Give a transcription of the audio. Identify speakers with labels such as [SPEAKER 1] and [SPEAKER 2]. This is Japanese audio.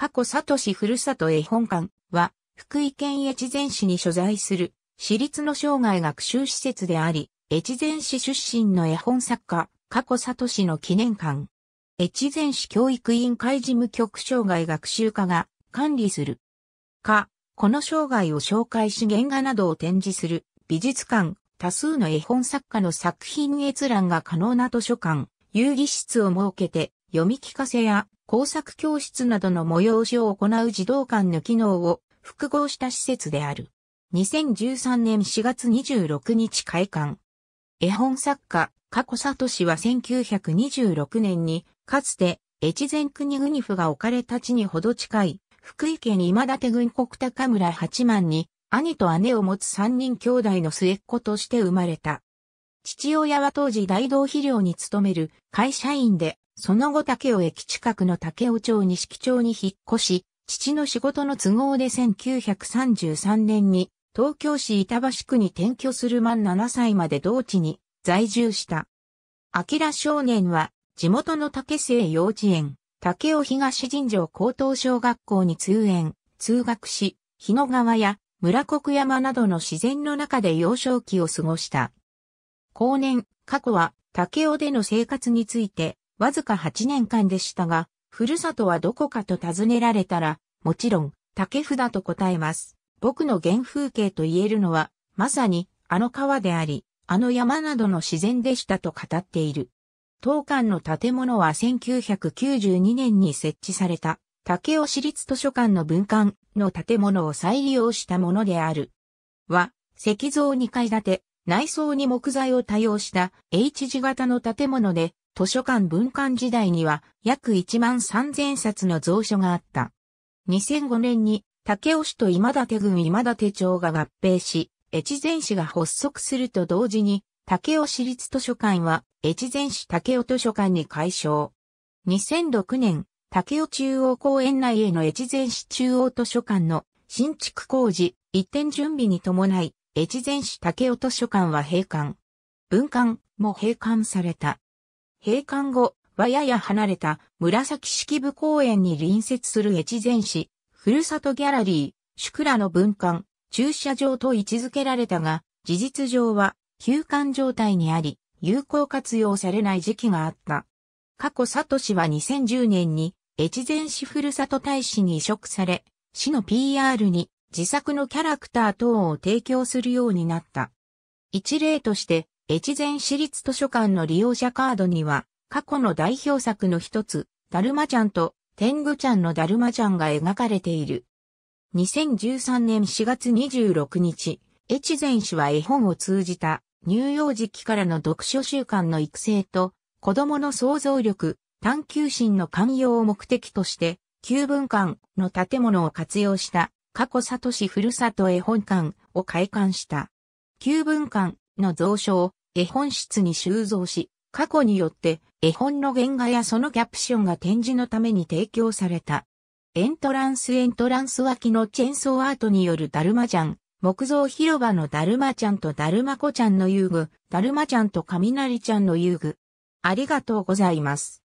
[SPEAKER 1] 過去里市ふるさと絵本館は、福井県越前市に所在する、私立の生涯学習施設であり、越前市出身の絵本作家、過去里市の記念館。越前市教育委員会事務局生涯学習課が管理する。か、この生涯を紹介し原画などを展示する美術館、多数の絵本作家の作品閲覧が可能な図書館、遊戯室を設けて読み聞かせや工作教室などの催しを行う児童館の機能を複合した施設である。2013年4月26日開館。絵本作家、加古里氏は1926年に、かつて、越前国国府が置かれた地にほど近い、福井県今立郡国高村八幡に、兄と姉を持つ三人兄弟の末っ子として生まれた。父親は当時大道肥料に勤める会社員で、その後竹尾駅近くの竹尾町錦町に引っ越し、父の仕事の都合で1933年に東京市板橋区に転居する満7歳まで同地に在住した。明少年は地元の竹生幼稚園、竹尾東神城高等小学校に通園、通学し、日野川や村国山などの自然の中で幼少期を過ごした。後年、過去は竹雄での生活について、わずか8年間でしたが、ふるさとはどこかと尋ねられたら、もちろん、竹札と答えます。僕の原風景と言えるのは、まさに、あの川であり、あの山などの自然でしたと語っている。当館の建物は1992年に設置された、竹尾市立図書館の文館の建物を再利用したものである。は、石像2階建て、内装に木材を多用した H 字型の建物で、図書館文館時代には約1万3000冊の蔵書があった。2005年に竹尾市と今立郡今立町が合併し、越前市が発足すると同時に、竹尾市立図書館は越前市竹尾図書館に改称。2006年、竹尾中央公園内への越前市中央図書館の新築工事、移転準備に伴い、越前市竹尾図書館は閉館。文館も閉館された。閉館後はやや離れた紫式部公園に隣接する越前市、ふるさとギャラリー、宿らの文館、駐車場と位置づけられたが、事実上は休館状態にあり、有効活用されない時期があった。過去佐藤氏は2010年に越前市ふるさと大使に移植され、市の PR に自作のキャラクター等を提供するようになった。一例として、越前市立図書館の利用者カードには、過去の代表作の一つ、だるまちゃんと天狗ちゃんのだるまちゃんが描かれている。2013年4月26日、越前市は絵本を通じた乳幼児期からの読書習慣の育成と子供の想像力、探求心の寛容を目的として、旧文館の建物を活用した過去里市ふるさと絵本館を開館した。旧文館の蔵書を絵本室に収蔵し、過去によって絵本の原画やそのキャプションが展示のために提供された。エントランスエントランス脇のチェンソーアートによるダルマちゃん、木造広場のダルマちゃんとダルマコちゃんの遊具、ダルマちゃんと雷ちゃんの遊具。ありがとうございます。